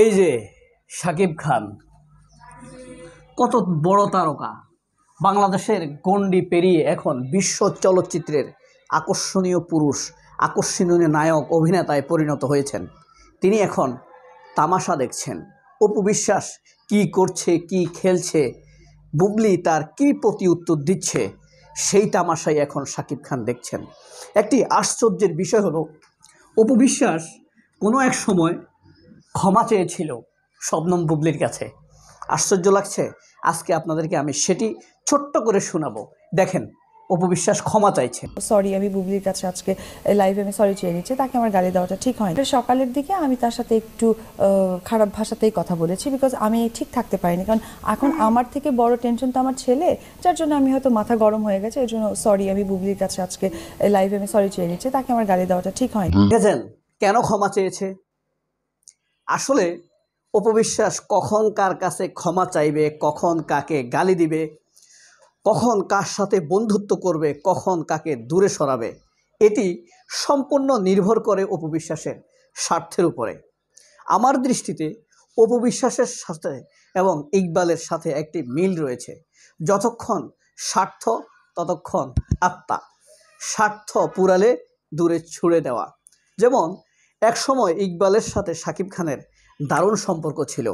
এই যে সাকিব খান কত বড় তারকা বাংলাদেশের গণ্ডি পেরিয়ে এখন বিশ্ব চলচ্চিত্রের আকর্ষণীয় পুরুষ আকর্ষণীয় নায়ক অভিনেতায় পরিণত হয়েছেন তিনি এখন তামাশা দেখছেন অপু বিশ্বাস কী করছে কি খেলছে বুবলি তার কী প্রতি উত্তর দিচ্ছে সেই তামাশাই এখন সাকিব খান দেখছেন একটি আশ্চর্যের বিষয় হলো অপু বিশ্বাস কোনো এক সময় ক্ষমা চেয়েছিল শবনম বুবলির কাছে আশ্চর্য লাগছে আজকে আপনাদেরকে আমি সেটি ছোট্ট করে শোনাবো দেখেন অপবিশ্বাস ক্ষমা চাইছে সরি আমি বুবলির কাছে আজকে লাইভে আমি সরি চেয়ে নিচ্ছি তাকে আমার গালি দেওয়াটা ঠিক হয়নি সকালের দিকে আমি তার সাথে একটু খারাপ ভাষাতেই কথা বলেছি বিকজ আমি ঠিক থাকতে পারিনি কারণ এখন আমার থেকে বড় টেনশন তো আমার ছেলে যার জন্য আমি হয়তো মাথা গরম হয়ে গেছে এর জন্য সরি আমি বুবলির কাছে আজকে লাইভে আমি সরি চেয়ে নিচ্ছি তাকে আমার গালি দেওয়াটা ঠিক হয়নি কেন ক্ষমা চেয়েছে আসলে অপবিশ্বাস কখন কার কাছে ক্ষমা চাইবে কখন কাকে গালি দিবে কখন কার সাথে বন্ধুত্ব করবে কখন কাকে দূরে সরাবে এটি সম্পূর্ণ নির্ভর করে অপবিশ্বাসের স্বার্থের উপরে আমার দৃষ্টিতে অপবিশ্বাসের সাথে এবং ইকবালের সাথে একটি মিল রয়েছে যতক্ষণ স্বার্থ ততক্ষণ আত্মা স্বার্থ পুরালে দূরে ছুড়ে দেওয়া যেমন একসময় ইকবালের সাথে সাকিব খানের দারুণ সম্পর্ক ছিল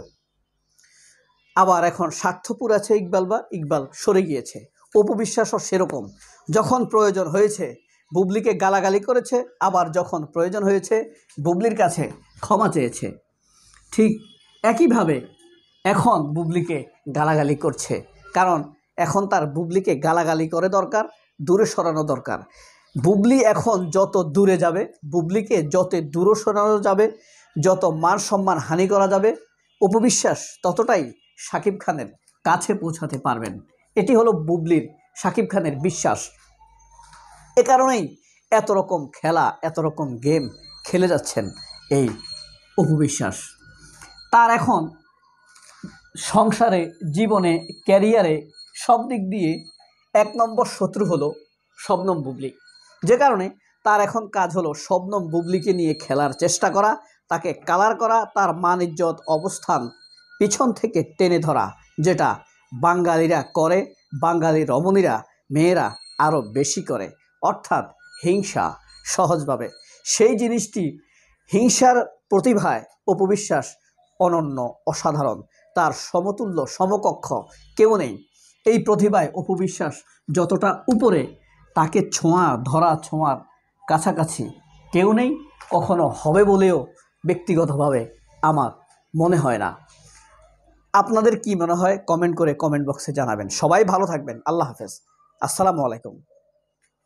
আবার এখন স্বার্থপুর আছে ইকবাল বা ইকবাল সরে গিয়েছে অপবিশ্বাসও সেরকম যখন প্রয়োজন হয়েছে বুবলিকে গালাগালি করেছে আবার যখন প্রয়োজন হয়েছে বুবলির কাছে ক্ষমা চেয়েছে ঠিক একইভাবে এখন বুবলিকে গালাগালি করছে কারণ এখন তার বুবলিকে গালাগালি করে দরকার দূরে সরানো দরকার বুবলি এখন যত দূরে যাবে বুবলিকে যত দূর সরানো যাবে যত মান সম্মান হানি করা যাবে উপবিশ্বাস ততটাই সাকিব খানের কাছে পৌঁছাতে পারবেন এটি হলো বুবলির সাকিব খানের বিশ্বাস এ কারণেই এত রকম খেলা এত রকম গেম খেলে যাচ্ছেন এই উপবিশ্বাস তার এখন সংসারে জীবনে ক্যারিয়ারে সব দিক দিয়ে এক নম্বর শত্রু হলো শবনম বুবলি যে কারণে তার এখন কাজ হলো শবনম বুবলিকে নিয়ে খেলার চেষ্টা করা তাকে কালার করা তার মান ইজ্জত অবস্থান পিছন থেকে টেনে ধরা যেটা বাঙালিরা করে বাঙালি রমণীরা মেয়েরা আরও বেশি করে অর্থাৎ হিংসা সহজভাবে সেই জিনিসটি হিংসার প্রতিভায় উপবিশ্বাস অনন্য অসাধারণ তার সমতুল্য সমকক্ষ কেউ নেই এই প্রতিভায় উপবিশ্বাস যতটা উপরে তাকে ছোঁয়া ধরা ছোঁয়ার কাছাকাছি কেউ নেই কখনো হবে বলেও ব্যক্তিগতভাবে আমার মনে হয় না আপনাদের কি মনে হয় কমেন্ট করে কমেন্ট বক্সে জানাবেন সবাই ভালো থাকবেন আল্লাহ হাফেজ আসসালামু আলাইকুম